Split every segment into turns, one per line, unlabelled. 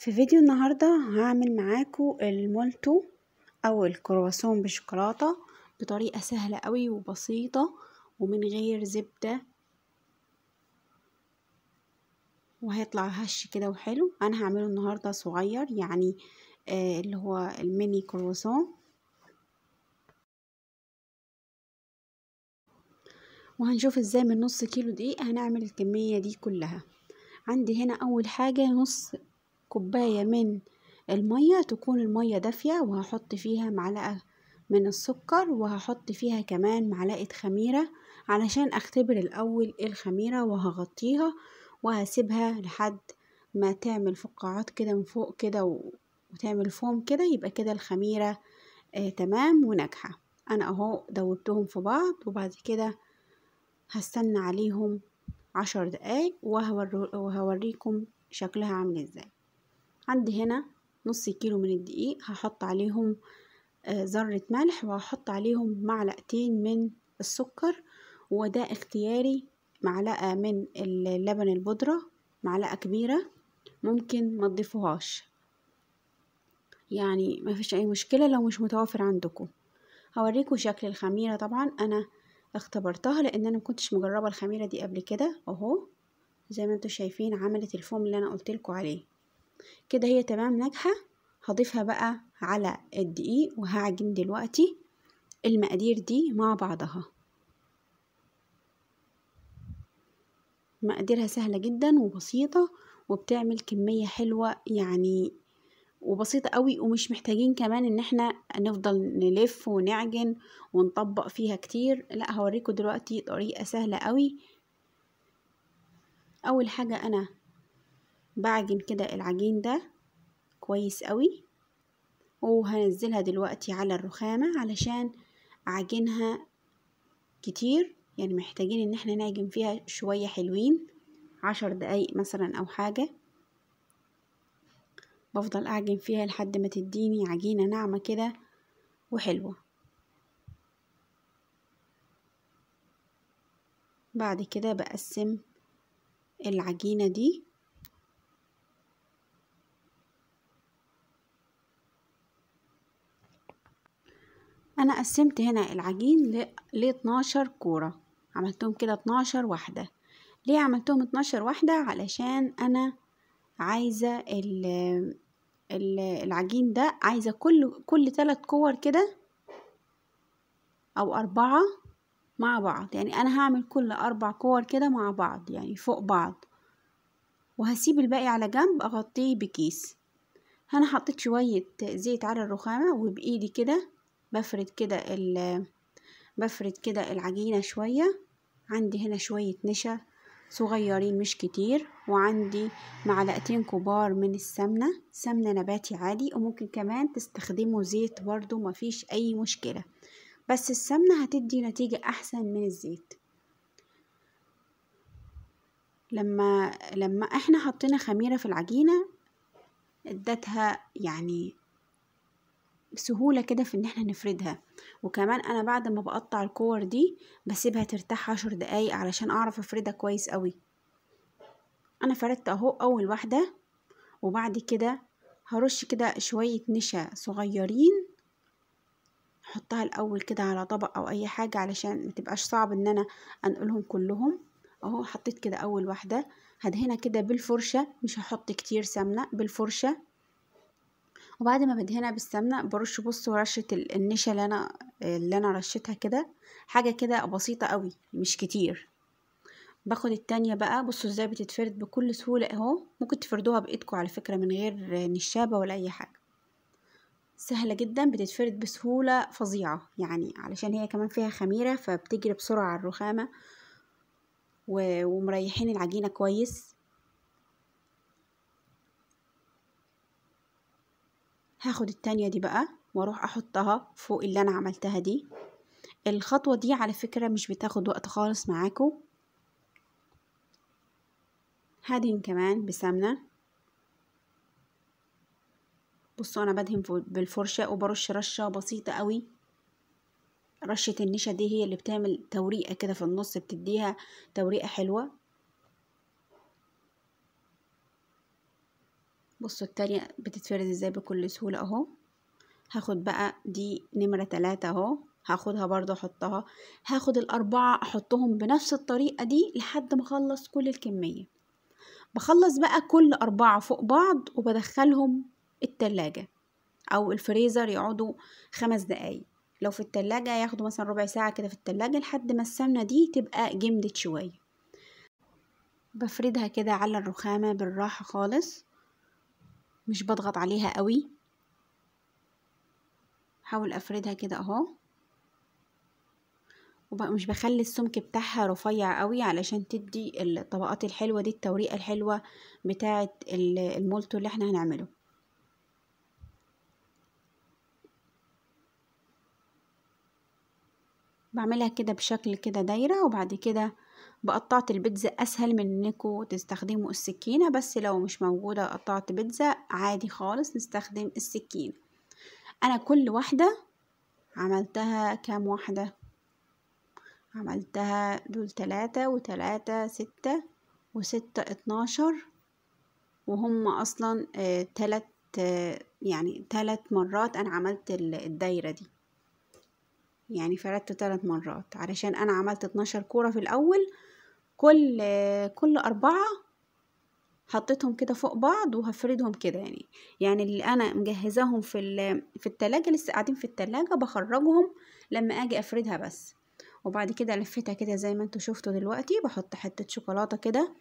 في فيديو النهاردة هعمل معاكو المولتو او الكرواسون بشوكولاتة بطريقة سهلة قوي وبسيطة ومن غير زبدة وهيطلع هش كده وحلو انا هعمله النهاردة صغير يعني آه اللي هو الميني كرواسون وهنشوف ازاي من نص كيلو دقيق هنعمل الكمية دي كلها عندي هنا اول حاجة نص كوباية من المية تكون المية دافية وهحط فيها معلقة من السكر وهحط فيها كمان معلقة خميرة علشان اختبر الاول إيه الخميرة وهغطيها وهسيبها لحد ما تعمل فقاعات كده من فوق كده وتعمل فوم كده يبقى كده الخميرة آه تمام وناجحة انا اهو دوبتهم في بعض وبعد كده هستنى عليهم عشر دقايق وهوريكم شكلها عامل ازاي عندي هنا نص كيلو من الدقيق هحط عليهم آه، ذرة ملح وهحط عليهم معلقتين من السكر وده اختياري معلقة من اللبن البودرة معلقة كبيرة ممكن ما تضيفوهاش يعني ما فيش اي مشكلة لو مش متوفر عندكم هوريكم شكل الخميرة طبعا انا اختبرتها لان انا مكنتش مجربة الخميرة دي قبل كده اهو زي ما انتم شايفين عملت الفوم اللي انا قلتلكوا عليه كده هي تمام ناجحة هضيفها بقى على الدقيق وهعجن دلوقتي المقادير دي مع بعضها مقاديرها سهلة جدا وبسيطة وبتعمل كمية حلوة يعني وبسيطة قوي ومش محتاجين كمان ان احنا نفضل نلف ونعجن ونطبق فيها كتير لا هوريكم دلوقتي طريقة سهلة قوي اول حاجة انا بعجن كده العجين ده كويس قوي وهنزلها دلوقتي على الرخامة علشان أعجنها كتير يعني محتاجين ان احنا نعجن فيها شوية حلوين عشر دقايق مثلا او حاجة بفضل اعجن فيها لحد ما تديني عجينة ناعمة كده وحلوة بعد كده بقسم العجينة دي انا قسمت هنا العجين ل 12 كوره عملتهم كده 12 واحده ليه عملتهم 12 واحده علشان انا عايزه ال العجين ده عايزه كل كل ثلاث كور كده او اربعه مع بعض يعني انا هعمل كل اربع كور كده مع بعض يعني فوق بعض وهسيب الباقي على جنب اغطيه بكيس انا حطيت شويه زيت على الرخامه وبايدي كده بفرد كده ال بفرد كده العجينة شوية عندي هنا شوية نشا صغيرين مش كتير وعندي معلقتين كبار من السمنة سمنة نباتي عادي وممكن كمان تستخدموا زيت برضو مفيش أي مشكلة بس السمنة هتدي نتيجة أحسن من الزيت لما لما احنا حطينا خميرة في العجينة ادتها يعني بسهولة كده في ان احنا نفردها وكمان انا بعد ما بقطع الكور دي بسيبها ترتاح عشر دقايق علشان اعرف افردها كويس قوي انا فردت اهو اول واحدة وبعد كده هرش كده شوية نشا صغيرين احطها الاول كده على طبق او اي حاجة علشان متبقاش صعب ان انا انقلهم كلهم اهو حطيت كده اول واحدة هدهنها كده بالفرشة مش هحط كتير سمنة بالفرشة وبعد ما بدهنها بالسمنه برش بص رشه النشا اللي انا اللي انا رشيتها كده حاجه كده بسيطه قوي مش كتير باخد التانية بقى بصوا ازاي بتتفرد بكل سهولة اهو ممكن تفردوها بايدكم على فكرة من غير نشابة ولا اي حاجة سهلة جدا بتتفرد بسهولة فظيعة يعني علشان هي كمان فيها خميرة فبتجري بسرعة على الرخامة ومريحين العجينة كويس هاخد التانية دي بقى واروح احطها فوق اللي انا عملتها دي الخطوة دي على فكرة مش بتاخد وقت خالص معاكو هدهن كمان بسمنة بصوا انا بدهن بالفرشة وبرش رشة بسيطة قوي رشة النشا دي هي اللي بتعمل توريقة كده في النص بتديها توريقة حلوة بصوا التانية بتتفرد ازاي بكل سهولة اهو هاخد بقى دي نمرة تلاتة اهو هاخدها برضه احطها هاخد الاربعة احطهم بنفس الطريقة دي لحد ما اخلص كل الكمية بخلص بقى كل اربعة فوق بعض وبدخلهم التلاجة او الفريزر يقعدوا خمس دقايق لو في التلاجة ياخدوا مثلا ربع ساعة كده في التلاجة لحد ما السمنة دي تبقى جمدت شوية بفردها كده على الرخامة بالراحة خالص مش بضغط عليها قوي حاول افردها كده اهو مش بخلي السمك بتاعها رفيع قوي علشان تدي الطبقات الحلوة دي التوريقة الحلوة بتاعة المولتو اللي احنا هنعمله بعملها كده بشكل كده دايرة وبعد كده بقطعت البيتزا أسهل من إنكوا تستخدموا السكينة بس لو مش موجودة قطعت بيتزا عادي خالص نستخدم السكينة أنا كل واحدة عملتها كام واحدة عملتها دول تلاتة وتلاتة ستة وستة اتناشر وهم أصلا آه تلات آه يعني تلات مرات أنا عملت الدايرة دي يعني فردت تلات مرات علشان أنا عملت اتناشر كورة في الأول كل كل أربعة حطيتهم كده فوق بعض وهفردهم كده يعني يعني اللي انا مجهزاهم في في التلاجة لسه قاعدين في التلاجة بخرجهم لما اجي افردها بس وبعد كده لفتها كده زي ما انتوا شفتوا دلوقتي بحط حتة شوكولاتة كده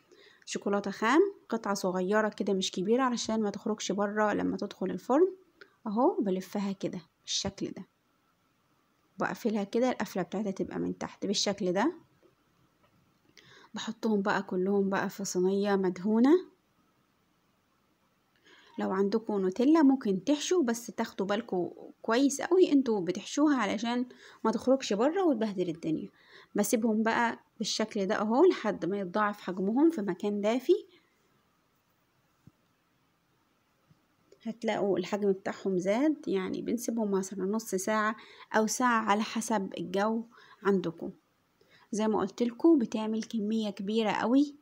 شوكولاتة خام قطعة صغيرة كده مش كبيرة علشان ما تخرجش بره لما تدخل الفرن اهو بلفها كده بالشكل ده بقفلها كده القفلة بتاعتها تبقى من تحت بالشكل ده بحطهم بقى كلهم بقى في صينية مدهونة لو عندكم نوتيلا ممكن تحشوا بس تاخدوا بالكم كويس قوي انتوا بتحشوها علشان ما تخرجش بره وتبهدل الدنيا بسيبهم بقى بالشكل ده اهو لحد ما يتضاعف حجمهم في مكان دافي هتلاقوا الحجم بتاعهم زاد يعني بنسيبهم مثلا نص ساعة او ساعة على حسب الجو عندكم زي ما قلت لكم بتعمل كمية كبيرة قوي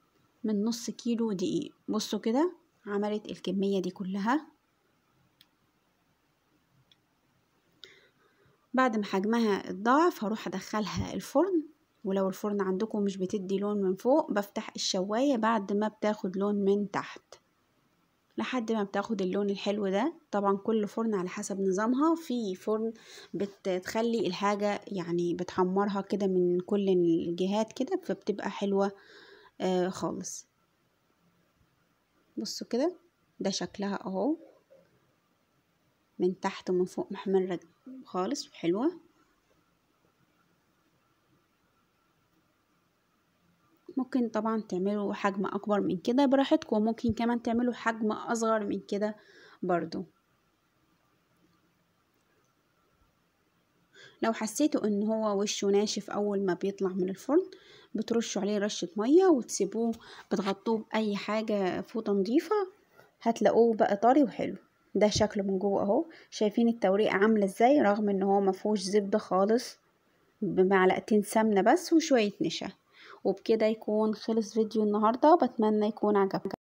من نص كيلو دقيق بصوا كده عملت الكمية دي كلها بعد ما حجمها اتضاعف هروح ادخلها الفرن ولو الفرن عندكم مش بتدي لون من فوق بفتح الشواية بعد ما بتاخد لون من تحت لحد ما بتاخد اللون الحلو ده طبعا كل فرن على حسب نظامها في فرن بتخلي الحاجة يعني بتحمرها كده من كل الجهات كده فبتبقى حلوة آه خالص بصوا كده ده شكلها اهو من تحت ومن فوق محمرة خالص وحلوة ممكن طبعا تعملوا حجم اكبر من كده براحتكم وممكن كمان تعملوا حجم اصغر من كده برضو لو حسيتوا ان هو وشه ناشف اول ما بيطلع من الفرن بترشوا عليه رشة مية وتسيبوه بتغطوه بأي حاجة فوطة نضيفة هتلاقوه بقى طري وحلو ده شكله من جوه اهو شايفين التوريقة عاملة ازاي رغم ان هو مفهوش زبدة خالص بمعلقتين سمنة بس وشوية نشا وبكده يكون خلص فيديو النهاردة بتمنى يكون عجبكم